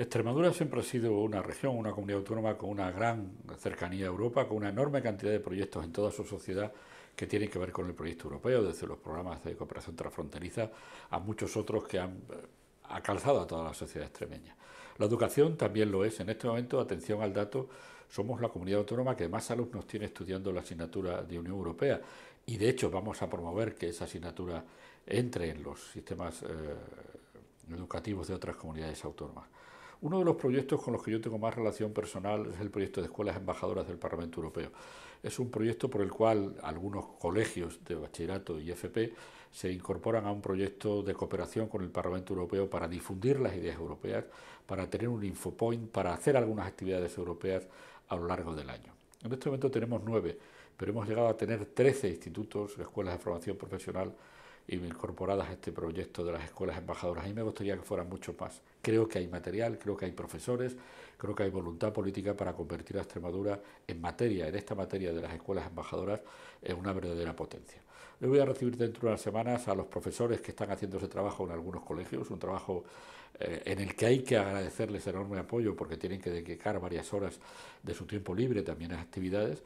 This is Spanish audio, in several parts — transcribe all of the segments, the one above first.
Extremadura siempre ha sido una región, una comunidad autónoma con una gran cercanía a Europa, con una enorme cantidad de proyectos en toda su sociedad que tienen que ver con el proyecto europeo, desde los programas de cooperación transfronteriza a muchos otros que han eh, acalzado a toda la sociedad extremeña. La educación también lo es. En este momento, atención al dato, somos la comunidad autónoma que más alumnos tiene estudiando la asignatura de Unión Europea y de hecho vamos a promover que esa asignatura entre en los sistemas eh, educativos de otras comunidades autónomas. Uno de los proyectos con los que yo tengo más relación personal es el proyecto de escuelas embajadoras del Parlamento Europeo. Es un proyecto por el cual algunos colegios de bachillerato y FP se incorporan a un proyecto de cooperación con el Parlamento Europeo para difundir las ideas europeas, para tener un infopoint, para hacer algunas actividades europeas a lo largo del año. En este momento tenemos nueve, pero hemos llegado a tener trece institutos, escuelas de formación profesional incorporadas a este proyecto de las escuelas embajadoras. A me gustaría que fueran mucho más. Creo que hay material, creo que hay profesores, creo que hay voluntad política para convertir a Extremadura en materia, en esta materia de las escuelas embajadoras, en una verdadera potencia. le voy a recibir dentro de unas semanas a los profesores que están haciendo ese trabajo en algunos colegios, un trabajo eh, en el que hay que agradecerles enorme apoyo porque tienen que dedicar varias horas de su tiempo libre también a actividades.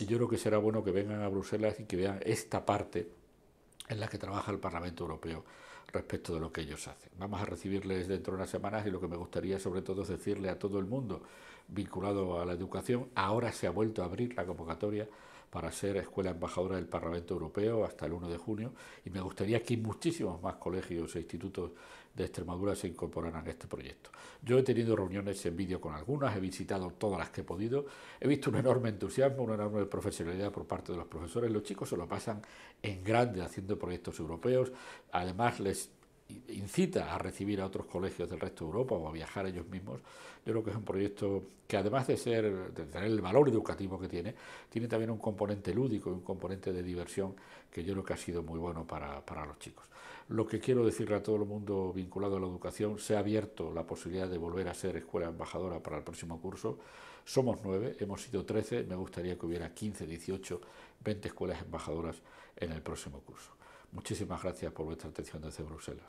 Y yo creo que será bueno que vengan a Bruselas y que vean esta parte en la que trabaja el Parlamento Europeo respecto de lo que ellos hacen. Vamos a recibirles dentro de unas semanas y lo que me gustaría sobre todo es decirle a todo el mundo vinculado a la educación, ahora se ha vuelto a abrir la convocatoria para ser escuela embajadora del Parlamento Europeo hasta el 1 de junio y me gustaría que muchísimos más colegios e institutos de Extremadura se incorporarán a este proyecto. Yo he tenido reuniones en vídeo con algunas, he visitado todas las que he podido, he visto un enorme entusiasmo, una enorme profesionalidad por parte de los profesores, los chicos se lo pasan en grande haciendo proyectos europeos, además les incita a recibir a otros colegios del resto de Europa o a viajar ellos mismos, yo creo que es un proyecto que además de, ser, tener el valor educativo que tiene, tiene también un componente lúdico y un componente de diversión que yo creo que ha sido muy bueno para, los chicos. Lo que quiero decirle a todo el mundo vinculado a la educación, se ha abierto la posibilidad de volver a ser escuela embajadora para el próximo curso. Somos nueve, hemos sido trece, me gustaría que hubiera quince, 18, 20 escuelas embajadoras en el próximo curso. Muchísimas gracias por vuestra atención desde Bruselas.